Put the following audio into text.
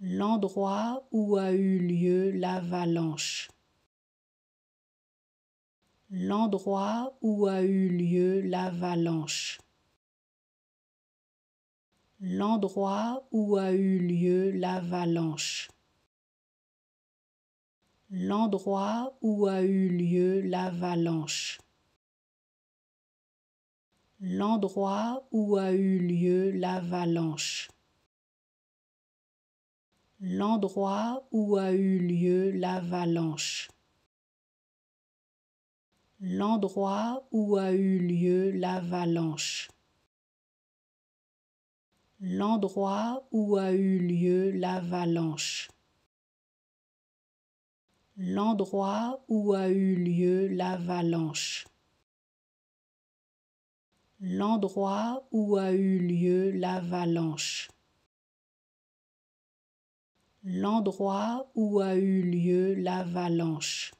l'endroit où a eu lieu l'avalanche. L'endroit où a eu lieu l'avalanche. L'endroit où a eu lieu l'avalanche. L'endroit où a eu lieu l'avalanche. L'endroit où a eu lieu l'avalanche l'endroit où a eu lieu l'avalanche. L'endroit où a eu lieu l'avalanche. L'endroit où a eu lieu l'avalanche. L'endroit où a eu lieu l'avalanche. L'endroit où a eu lieu l'avalanche l'endroit où a eu lieu l'avalanche.